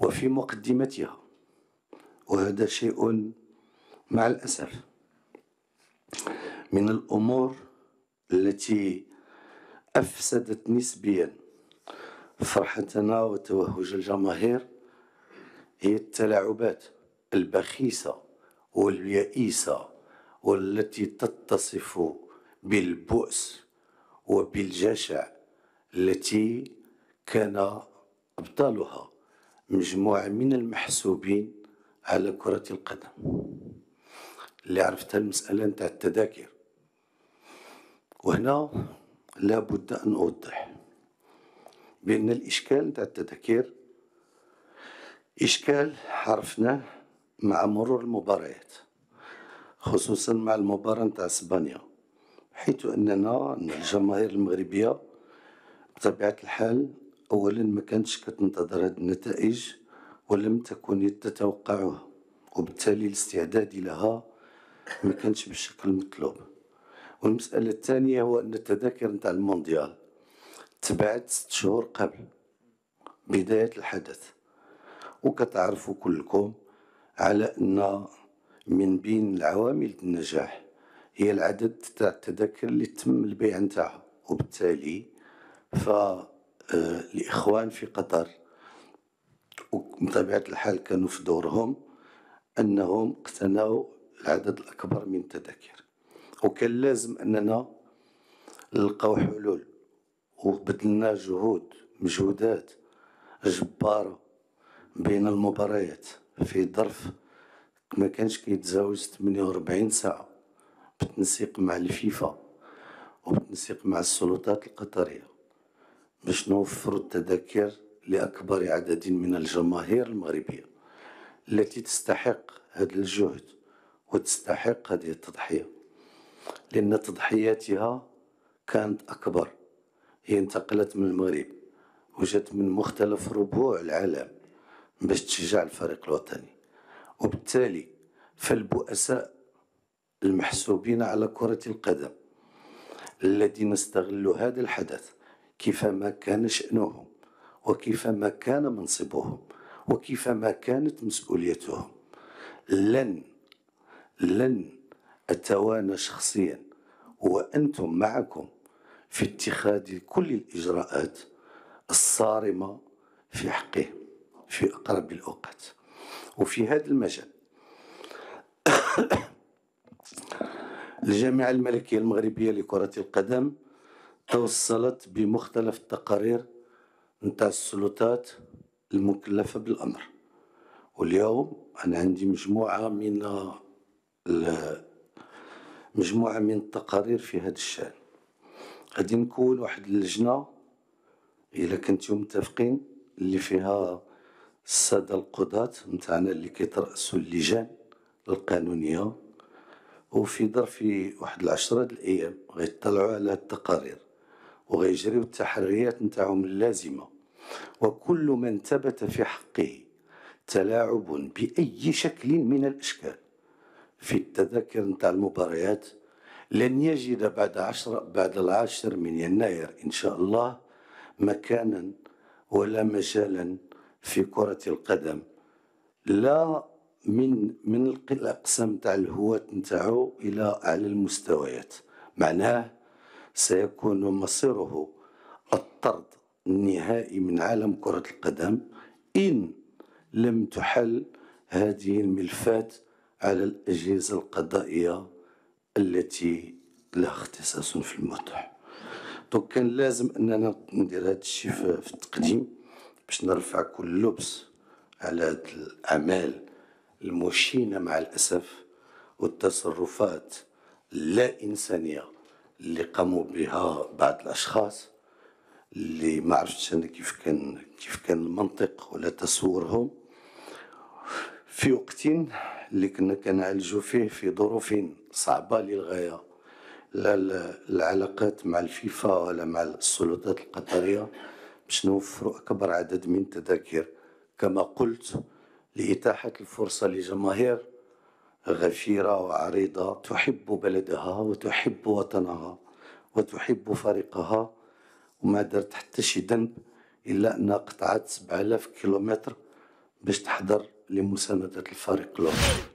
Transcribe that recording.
وفي مقدمتها وهذا شيء مع الأسف من الأمور التي أفسدت نسبيا فرحتنا وتوهج الجماهير هي التلاعبات البخيسة واليئيسة والتي تتصف بالبؤس وبالجشع التي كان أبطالها مجموعة من المحسوبين على كرة القدم اللي عرفتها المسألة نتاع التذاكر وهنا لابد أن أوضح بأن الإشكال نتاع التذاكر إشكال عرفناه مع مرور المباريات خصوصا مع المباراة نتاع اسبانيا حيث أننا الجماهير المغربية بطبيعة الحال أولا ما كانتش كتنتظر هاد النتائج ولم تكن تتوقعها وبالتالي الاستعداد لها ما كانش بالشكل المطلوب والمسألة الثانية هو أن التذاكر نتاع المونديال تبعت ست شهور قبل بداية الحدث وكتعرفوا كلكم على أن من بين العوامل النجاح هي العدد تاع التذاكر اللي تم البيع نتاعها وبالتالي ف الإخوان في قطر وبطبيعة الحال كانوا في دورهم أنهم اقتنوا العدد الأكبر من التذاكر وكان لازم أننا نلقاو حلول وبدلنا جهود مجهودات جبارة بين المباريات في ظرف ما كانش كيتزاوج 48 ساعة بالتنسيق مع الفيفا وبالتنسيق مع السلطات القطرية باش نوفر التذاكر لأكبر عدد من الجماهير المغربية التي تستحق هذا الجهد وتستحق هذه التضحية لأن تضحياتها كانت أكبر هي انتقلت من المغرب وجات من مختلف ربوع العالم باش تشجع الفريق الوطني وبالتالي فالبؤساء المحسوبين على كرة القدم الذين استغلوا هذا الحدث كيفما كان شأنهم وكيفما كان منصبهم وكيفما كانت مسؤوليتهم لن لن أتوانى شخصيا وأنتم معكم في اتخاذ كل الإجراءات الصارمة في حقه في أقرب الأوقات وفي هذا المجال الجامعة الملكية المغربية لكرة القدم توصلت بمختلف التقارير نتاع السلطات المكلفة بالأمر واليوم أنا عندي مجموعة من مجموعة من التقارير في هذا الشأن غادي نكون واحد اللجنة إلا كنتو متفقين اللي فيها السادة القضاة نتاعنا اللي كيترأسوا اللجان القانونية وفي ظرف واحد العشرة الأيام غيطلعوا على التقارير وغيجريو التحريات نتاعهم اللازمة وكل من ثبت في حقه تلاعب بأي شكل من الأشكال في التذاكر نتاع المباريات لن يجد بعد عشر بعد العاشر من يناير إن شاء الله مكانا ولا مجالا في كرة القدم لا من من الاقسام تاع الهواة نتاعو الى اعلى المستويات معناه سيكون مصيره الطرد النهائي من عالم كرة القدم إن لم تحل هذه الملفات على الأجهزة القضائية التي لها اختصاص في الموضوع دونك كان لازم أننا ندير هذا الشيء في التقديم باش نرفع كل لبس على هذه الأعمال المشينة مع الأسف والتصرفات اللا إنسانية اللي قاموا بها بعض الاشخاص اللي ما عرفتش انا كيف كان كيف كان المنطق ولا تصورهم في وقت اللي كنا كنعالجوا فيه في ظروف صعبه للغايه لا العلاقات مع الفيفا ولا مع السلطات القطريه باش نوفروا اكبر عدد من التذاكر كما قلت لاتاحه الفرصه لجماهير غفيرة وعريضة تحب بلدها وتحب وطنها وتحب فريقها وما درت حتى شي ذنب إلا أنها قطعت 7000 كيلومتر باش تحضر لمساندة الفريق لهم